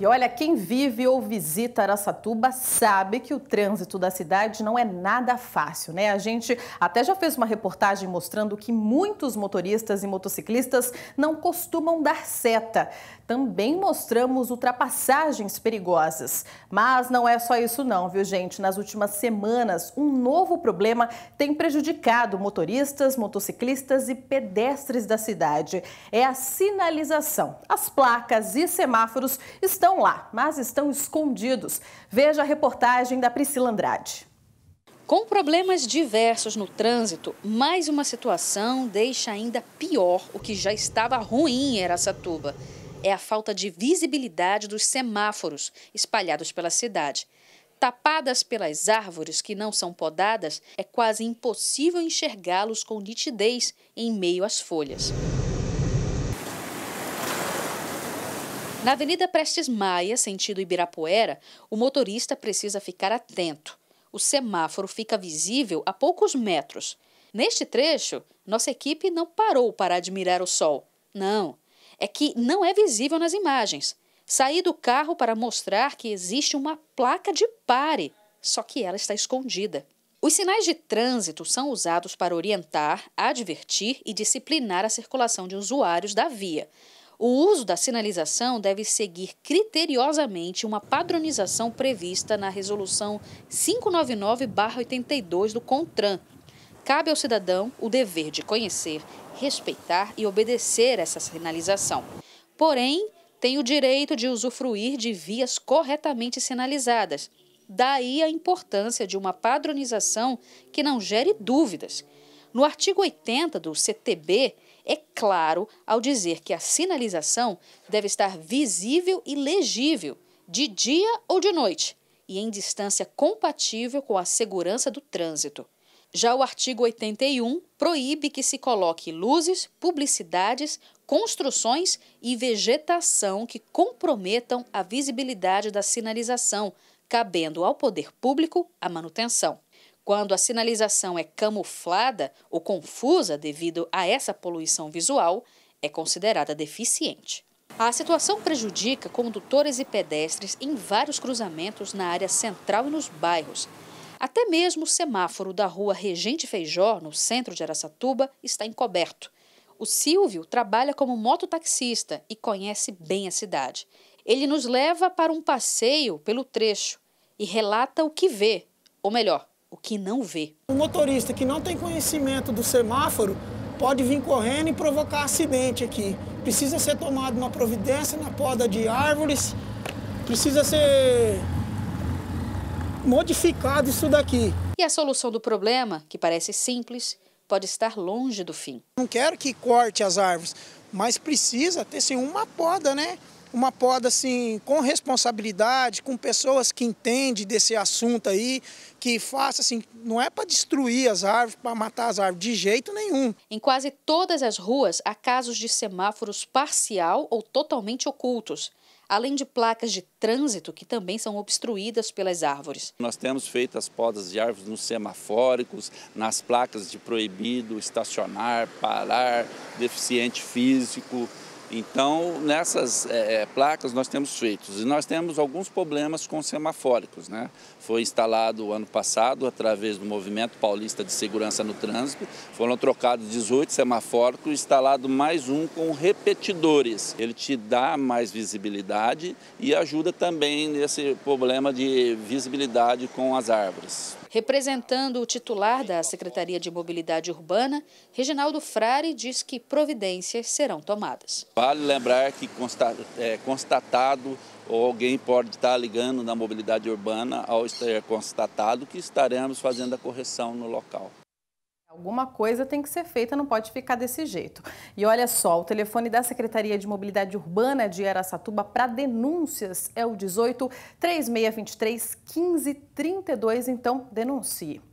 E olha, quem vive ou visita Araçatuba sabe que o trânsito da cidade não é nada fácil, né? A gente até já fez uma reportagem mostrando que muitos motoristas e motociclistas não costumam dar seta. Também mostramos ultrapassagens perigosas. Mas não é só isso não, viu gente? Nas últimas semanas, um novo problema tem prejudicado motoristas, motociclistas e pedestres da cidade. É a sinalização. As placas e semáforos estão estão lá, mas estão escondidos. Veja a reportagem da Priscila Andrade. Com problemas diversos no trânsito, mais uma situação deixa ainda pior o que já estava ruim em Aracatuba. É a falta de visibilidade dos semáforos espalhados pela cidade. Tapadas pelas árvores que não são podadas, é quase impossível enxergá-los com nitidez em meio às folhas. Na Avenida Prestes Maia, sentido Ibirapuera, o motorista precisa ficar atento. O semáforo fica visível a poucos metros. Neste trecho, nossa equipe não parou para admirar o sol. Não, é que não é visível nas imagens. Saí do carro para mostrar que existe uma placa de pare, só que ela está escondida. Os sinais de trânsito são usados para orientar, advertir e disciplinar a circulação de usuários da via. O uso da sinalização deve seguir criteriosamente uma padronização prevista na Resolução 599-82 do CONTRAN. Cabe ao cidadão o dever de conhecer, respeitar e obedecer essa sinalização. Porém, tem o direito de usufruir de vias corretamente sinalizadas. Daí a importância de uma padronização que não gere dúvidas. No artigo 80 do CTB, é claro ao dizer que a sinalização deve estar visível e legível, de dia ou de noite, e em distância compatível com a segurança do trânsito. Já o artigo 81 proíbe que se coloque luzes, publicidades, construções e vegetação que comprometam a visibilidade da sinalização, cabendo ao poder público a manutenção. Quando a sinalização é camuflada ou confusa devido a essa poluição visual, é considerada deficiente. A situação prejudica condutores e pedestres em vários cruzamentos na área central e nos bairros. Até mesmo o semáforo da rua Regente Feijó, no centro de Aracatuba, está encoberto. O Silvio trabalha como mototaxista e conhece bem a cidade. Ele nos leva para um passeio pelo trecho e relata o que vê, ou melhor, o que não vê. O motorista que não tem conhecimento do semáforo pode vir correndo e provocar acidente aqui. Precisa ser tomada uma providência na poda de árvores, precisa ser modificado isso daqui. E a solução do problema, que parece simples, pode estar longe do fim. Não quero que corte as árvores, mas precisa ter sim, uma poda, né? uma poda assim com responsabilidade, com pessoas que entendem desse assunto aí, que faça assim, não é para destruir as árvores, para matar as árvores de jeito nenhum. Em quase todas as ruas há casos de semáforos parcial ou totalmente ocultos. Além de placas de trânsito que também são obstruídas pelas árvores. Nós temos feito as podas de árvores nos semafóricos, nas placas de proibido estacionar, parar, deficiente físico, então, nessas é, é, placas nós temos feitos e nós temos alguns problemas com semafóricos. Né? Foi instalado ano passado, através do Movimento Paulista de Segurança no Trânsito, foram trocados 18 semafóricos, instalado mais um com repetidores. Ele te dá mais visibilidade e ajuda também nesse problema de visibilidade com as árvores. Representando o titular da Secretaria de Mobilidade Urbana, Reginaldo Frari diz que providências serão tomadas. Vale lembrar que é, constatado ou alguém pode estar ligando na mobilidade urbana ao estar constatado que estaremos fazendo a correção no local. Alguma coisa tem que ser feita, não pode ficar desse jeito. E olha só, o telefone da Secretaria de Mobilidade Urbana de Aracatuba para denúncias é o 18 3623 1532, então denuncie.